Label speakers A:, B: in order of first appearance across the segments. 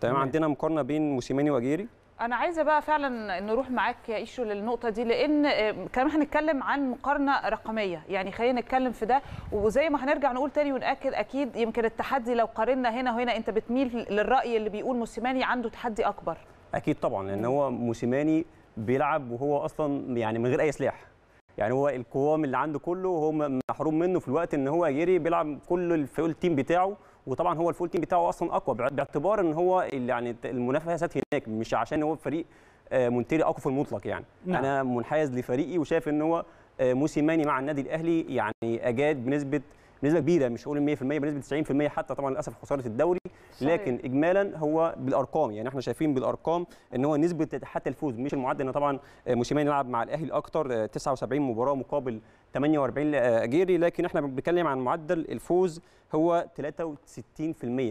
A: تمام عندنا مقارنه بين موسيماني واجيري
B: انا عايزه بقى فعلا نروح معاك يا ايشو للنقطه دي لان آه، كمان هنتكلم عن مقارنه رقميه يعني خلينا نتكلم في ده وزي ما هنرجع نقول تاني وناكد اكيد يمكن التحدي لو قارنا هنا وهنا انت بتميل للراي اللي بيقول موسيماني عنده تحدي اكبر
A: اكيد طبعا لان هو موسيماني بيلعب وهو اصلا يعني من غير اي سلاح يعني هو القوام اللي عنده كله هو محروم منه في الوقت ان هو جيري بيلعب كل التيم بتاعه وطبعا هو الفول تيم بتاعه اصلا اقوى باعتبار ان هو يعني المنافسات هناك مش عشان هو فريق آه، مونتيري اقوى في المطلق يعني نعم. انا منحاز لفريقي وشايف ان هو آه، موسيماني مع النادي الاهلي يعني اجاد بنسبه بنسبه كبيره مش هقول 100% بنسبه 90% حتى طبعا للاسف خساره الدوري لكن اجمالا هو بالارقام يعني احنا شايفين بالارقام ان هو نسبه حتى الفوز مش المعدل ان طبعا موسيماني يلعب مع الاهلي اكتر 79 آه، مباراه مقابل 48 آه، جيري لكن احنا بنتكلم عن معدل الفوز هو 63%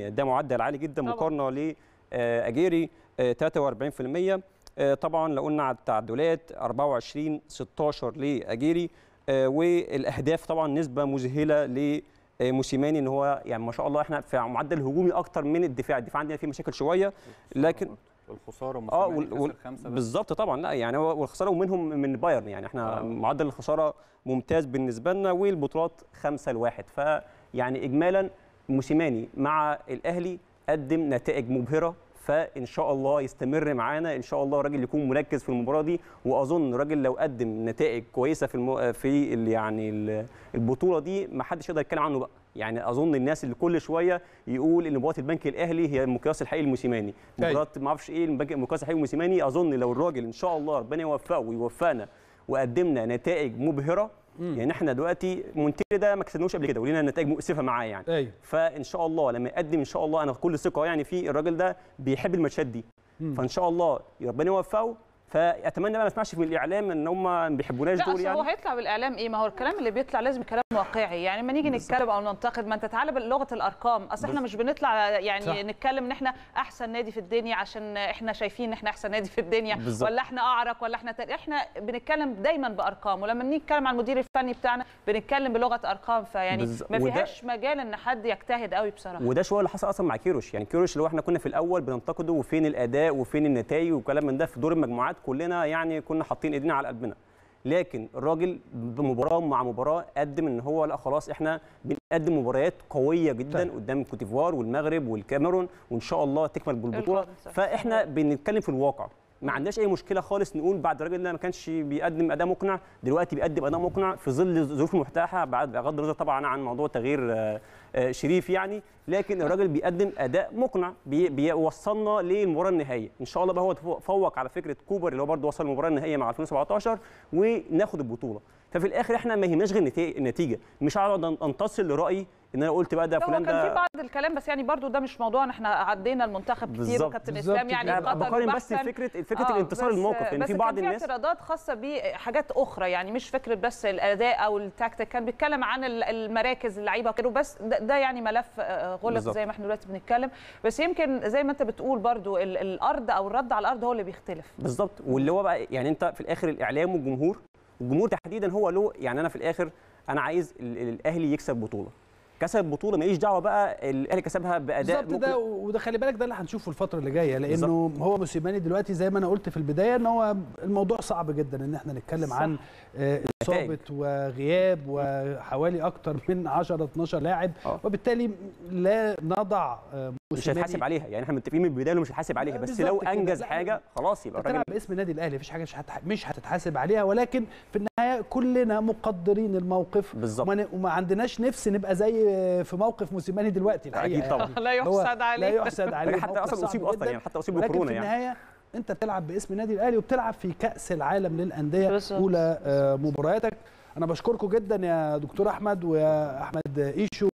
A: ده معدل عالي جدا مقارنه ل آه، اجيري 43% طبعا لو قلنا على التعادلات 24 16 لاجيري والاهداف طبعا نسبه مذهله ل آه، موسيماني ان هو يعني ما شاء الله احنا في معدل هجومي اكتر من الدفاع الدفاع عندنا فيه مشاكل شويه لكن الخساره اه وال... بالظبط طبعا لا يعني والخساره ومنهم من بايرن يعني احنا آه. معدل الخساره ممتاز بالنسبه لنا والبطولات 5 لواحد فيعني اجمالا موسيماني مع الاهلي قدم نتائج مبهره فان شاء الله يستمر معانا ان شاء الله الراجل يكون مركز في المباراه دي واظن الراجل لو قدم نتائج كويسه في المو... في ال... يعني البطوله دي ما حدش يقدر يتكلم عنه بقى يعني اظن الناس اللي كل شويه يقول ان مباراه البنك الاهلي هي المقياس الحقيقي الموسيماني مباراه أيوة. ما اعرفش ايه المقياس الحقيقي الموسيماني اظن لو الراجل ان شاء الله ربنا يوفقه ويوفقنا وقدمنا نتائج مبهره يعني احنا دلوقتي مونتيري ده ما كسبناهوش قبل كده ولينا نتائج مؤسفه معاه يعني أي. أيوه. فان شاء الله لما يقدم ان شاء الله انا كل ثقه يعني في الراجل ده بيحب الماتشات دي مم. فان شاء الله ربنا يوفقه فاتمنى بقى ما اسمعش في الاعلام ان هم ما بيحبوناش دول يعني هو
B: هيطلع بالاعلام ايه ما هو الكلام اللي بيطلع لازم كلام واقعي يعني ما نيجي نتكلم او ننتقد ما انت تعالى بلغه الارقام اصل احنا مش بنطلع يعني صح. نتكلم ان احنا احسن نادي في الدنيا عشان احنا شايفين ان احنا احسن نادي في الدنيا بالزبط. ولا احنا اعرق ولا احنا تق... احنا بنتكلم دايما بارقام ولما نيجي نتكلم عن المدير الفني بتاعنا بنتكلم بلغه ارقام فيعني ما فيهاش وده... مجال ان حد يجتهد قوي بصراحه وده
A: شويه اللي حصل اصلا مع كيروش يعني كيروش اللي هو احنا كنا في الاول بننتقده وفين الاداء وفين النتائج وكلام من ده في دور المجموعات كلنا يعني كنا حاطين ايدينا على قلبنا لكن الراجل بمباراه مع مباراه قدم ان هو لا خلاص احنا بنقدم مباريات قويه جدا طيب. قدام كوتيفوار والمغرب والكاميرون وان شاء الله تكمل بالبطوله فاحنا بنتكلم في الواقع ما عندناش اي مشكله خالص نقول بعد الراجل ده ما كانش بيقدم اداء مقنع دلوقتي بيقدم اداء مقنع في ظل الظروف المتاحه بعد بغض النظر طبعا عن موضوع تغيير آه، آه، شريف يعني لكن الراجل بيقدم اداء مقنع بيوصلنا للمباراه النهائيه ان شاء الله بقى هو تفوق على فكره كوبر اللي هو برده وصل المباراه النهائيه مع 2017 وناخد البطوله ففي الاخر احنا ما يهمناش غير النتيجه مش هقعد انتصر لرايي ان انا قلت بقى ده فلان ده كان في بعض
B: الكلام بس يعني برضو ده مش موضوع احنا عدينا المنتخب كتير وكابتن اسلام يعني قطر يعني بقارن بس فكره فكره آه الانتصار الموقف ان يعني في بعض الناس اعتراضات خاصه بحاجات اخرى يعني مش فكره بس الاداء او التاكتيك كان بيتكلم عن المراكز اللعيبه وكده بس ده, ده يعني ملف آه، آه، غلط زي ما احنا دلوقتي بنتكلم بس يمكن زي ما انت بتقول برضو الارض او الرد على الارض هو اللي بيختلف
A: بالظبط واللي هو بقى يعني انت في الاخر الاعلام والجمهور الجمهور تحديدا هو له يعني انا في الاخر انا عايز الاهلي يكسب بطوله كسب بطوله ماليش دعوه بقى الاهلي كسبها باداء بالظبط ده
B: وده خلي بالك ده اللي هنشوفه الفتره اللي جايه لانه بالزبط. هو موسيماني دلوقتي زي ما انا قلت في البدايه ان هو الموضوع صعب جدا ان احنا نتكلم صح. عن آه، اصابه وغياب وحوالي اكتر من 10 12 لاعب أوه. وبالتالي لا نضع آه، مش هيتحاسب عليها
A: يعني احنا متفقين من البدايه انه مش هيتحاسب عليها بس لو انجز حاجه خلاص يبقى الراجل باسم
B: النادي الاهلي مفيش حاجه مش هتتحاسب عليها ولكن في النهايه كلنا مقدرين الموقف بالظبط وما عندناش نفس نبقى زي في موقف موسيماني دلوقتي الحقيقه اكيد يعني. طبعا لا يحسد عليه لا يحسد عليه حتى اصلا اصيب
A: اصلا يعني حتى اصيب بكورونا يعني في
B: النهايه انت بتلعب باسم النادي الاهلي وبتلعب في كاس العالم للانديه اولى آه، مبارياتك انا بشكركم جدا يا دكتور احمد ويا احمد ايشو